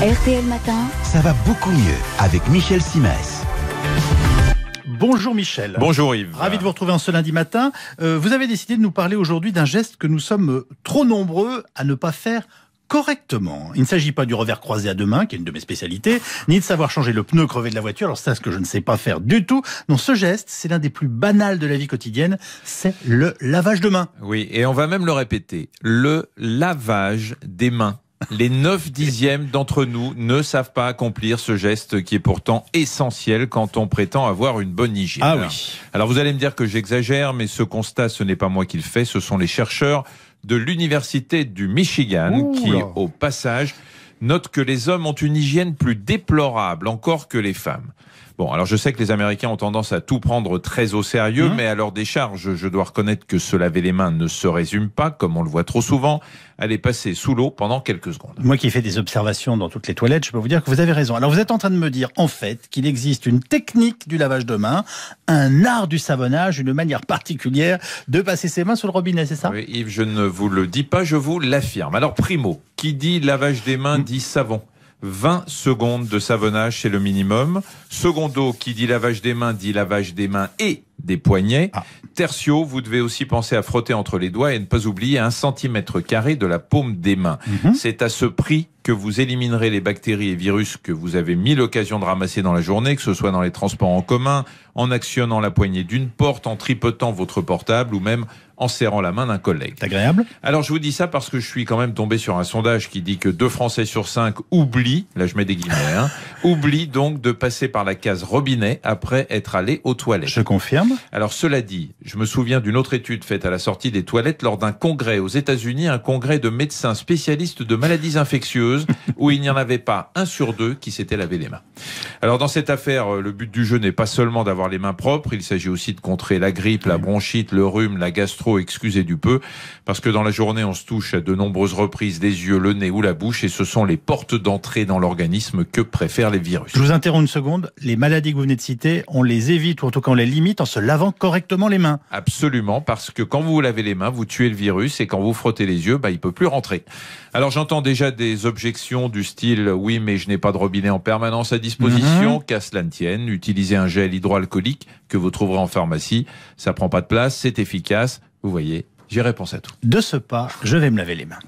RTL Matin. Ça va beaucoup mieux avec Michel Simès. Bonjour Michel. Bonjour Yves. Ravi de vous retrouver en ce lundi matin. Euh, vous avez décidé de nous parler aujourd'hui d'un geste que nous sommes euh, trop nombreux à ne pas faire correctement. Il ne s'agit pas du revers croisé à deux mains, qui est une de mes spécialités, ni de savoir changer le pneu crevé de la voiture. Alors ça, ce que je ne sais pas faire du tout. Non, ce geste, c'est l'un des plus banals de la vie quotidienne. C'est le lavage de mains. Oui, et on va même le répéter. Le lavage des mains les 9 dixièmes d'entre nous ne savent pas accomplir ce geste qui est pourtant essentiel quand on prétend avoir une bonne hygiène. Ah Alors vous allez me dire que j'exagère, mais ce constat, ce n'est pas moi qui le fais, ce sont les chercheurs de l'Université du Michigan qui, au passage, note que les hommes ont une hygiène plus déplorable encore que les femmes. Bon, alors je sais que les Américains ont tendance à tout prendre très au sérieux, mmh. mais à leur décharge, je dois reconnaître que se laver les mains ne se résume pas, comme on le voit trop souvent, à les passer sous l'eau pendant quelques secondes. Moi qui fais des observations dans toutes les toilettes, je peux vous dire que vous avez raison. Alors vous êtes en train de me dire, en fait, qu'il existe une technique du lavage de mains, un art du savonnage, une manière particulière de passer ses mains sous le robinet, c'est ça Oui, Yves, je ne vous le dis pas, je vous l'affirme. Alors primo, qui dit lavage des mains mm. dit savon. 20 secondes de savonnage, c'est le minimum. Secondo, qui dit lavage des mains, dit lavage des mains et des poignets. Ah. Tertio, vous devez aussi penser à frotter entre les doigts et ne pas oublier un centimètre carré de la paume des mains. Mm-hmm. C'est à ce prix que vous éliminerez les bactéries et virus que vous avez mis l'occasion de ramasser dans la journée, que ce soit dans les transports en commun, en actionnant la poignée d'une porte, en tripotant votre portable ou même en serrant la main d'un collègue. Agréable. Alors je vous dis ça parce que je suis quand même tombé sur un sondage qui dit que deux Français sur cinq oublient, là je mets des guillemets, hein, oublient donc de passer par la case robinet après être allé aux toilettes. Je confirme. Alors cela dit, je me souviens d'une autre étude faite à la sortie des toilettes lors d'un congrès aux États-Unis, un congrès de médecins spécialistes de maladies infectieuses où il n'y en avait pas un sur deux qui s'était lavé les mains. Alors dans cette affaire, euh, le but du jeu n'est pas seulement d'avoir les mains propres, il s'agit aussi de contrer la grippe, la bronchite, le rhume, la gastro, excusez du peu, parce que dans la journée, on se touche à de nombreuses reprises les yeux, le nez ou la bouche, et ce sont les portes d'entrée dans l'organisme que préfèrent les virus. Je vous interromps une seconde, les maladies que vous venez de citer, on les évite, ou en tout cas on les limite en se lavant correctement les mains. Absolument, parce que quand vous vous lavez les mains, vous tuez le virus, et quand vous frottez les yeux, bah, il peut plus rentrer. Alors j'entends déjà des objets du style oui mais je n'ai pas de robinet en permanence à disposition, Casse mhm. qu'à cela ne tienne, utilisez un gel hydroalcoolique que vous trouverez en pharmacie, ça prend pas de place, c'est efficace, vous voyez, j'ai réponse à tout. De ce pas, je vais me laver les mains.